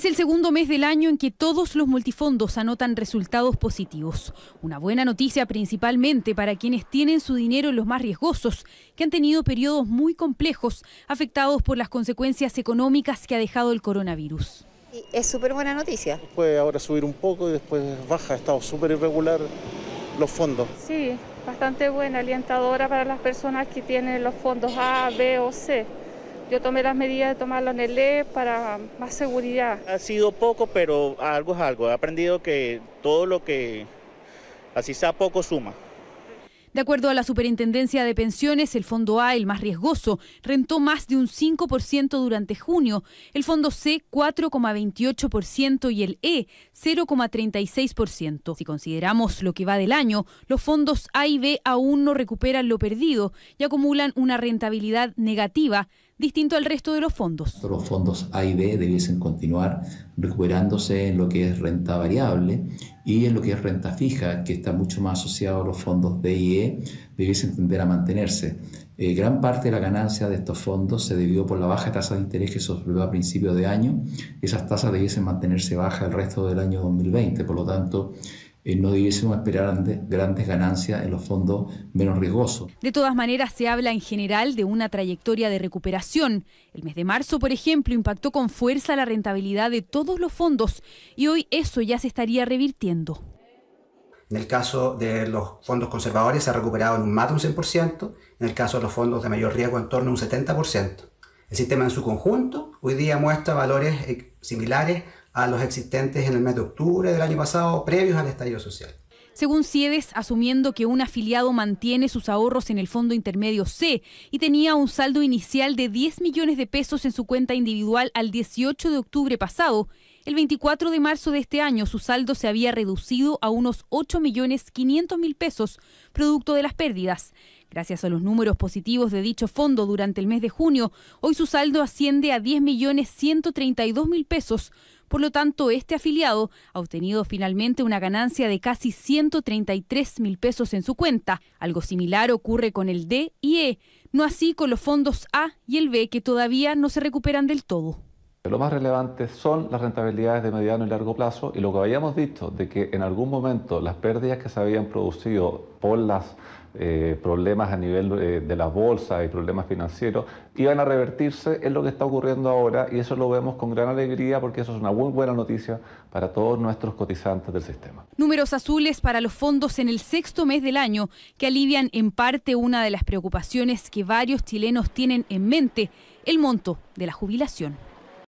Es el segundo mes del año en que todos los multifondos anotan resultados positivos. Una buena noticia principalmente para quienes tienen su dinero en los más riesgosos, que han tenido periodos muy complejos, afectados por las consecuencias económicas que ha dejado el coronavirus. es súper buena noticia. Puede ahora subir un poco y después baja, ha estado súper irregular los fondos. Sí, bastante buena, alientadora para las personas que tienen los fondos A, B o C. Yo tomé las medidas de tomarlo en el E para más seguridad. Ha sido poco, pero algo es algo. He aprendido que todo lo que así sea poco suma. De acuerdo a la Superintendencia de Pensiones, el Fondo A, el más riesgoso, rentó más de un 5% durante junio, el Fondo C 4,28% y el E 0,36%. Si consideramos lo que va del año, los fondos A y B aún no recuperan lo perdido y acumulan una rentabilidad negativa distinto al resto de los fondos. Los fondos A y B debiesen continuar recuperándose en lo que es renta variable y en lo que es renta fija, que está mucho más asociado a los fondos D y E, debiesen tender a mantenerse. Eh, gran parte de la ganancia de estos fondos se debió por la baja tasa de interés que se observó a principios de año. Esas tasas debiesen mantenerse bajas el resto del año 2020, por lo tanto, eh, no debiésemos esperar grandes ganancias en los fondos menos riesgosos. De todas maneras, se habla en general de una trayectoria de recuperación. El mes de marzo, por ejemplo, impactó con fuerza la rentabilidad de todos los fondos y hoy eso ya se estaría revirtiendo. En el caso de los fondos conservadores se ha recuperado en un más de un 100%, en el caso de los fondos de mayor riesgo en torno a un 70%. El sistema en su conjunto hoy día muestra valores eh, similares a los existentes en el mes de octubre del año pasado, previos al estallido social. Según Ciedes, asumiendo que un afiliado mantiene sus ahorros en el fondo intermedio C y tenía un saldo inicial de 10 millones de pesos en su cuenta individual al 18 de octubre pasado, el 24 de marzo de este año su saldo se había reducido a unos 8 millones 500 mil pesos, producto de las pérdidas. Gracias a los números positivos de dicho fondo durante el mes de junio, hoy su saldo asciende a 10.132.000 pesos. Por lo tanto, este afiliado ha obtenido finalmente una ganancia de casi 133.000 mil pesos en su cuenta. Algo similar ocurre con el D y E, no así con los fondos A y el B que todavía no se recuperan del todo. Lo más relevante son las rentabilidades de mediano y largo plazo y lo que habíamos dicho de que en algún momento las pérdidas que se habían producido por los eh, problemas a nivel eh, de las bolsas y problemas financieros iban a revertirse es lo que está ocurriendo ahora y eso lo vemos con gran alegría porque eso es una muy buena noticia para todos nuestros cotizantes del sistema. Números azules para los fondos en el sexto mes del año que alivian en parte una de las preocupaciones que varios chilenos tienen en mente, el monto de la jubilación.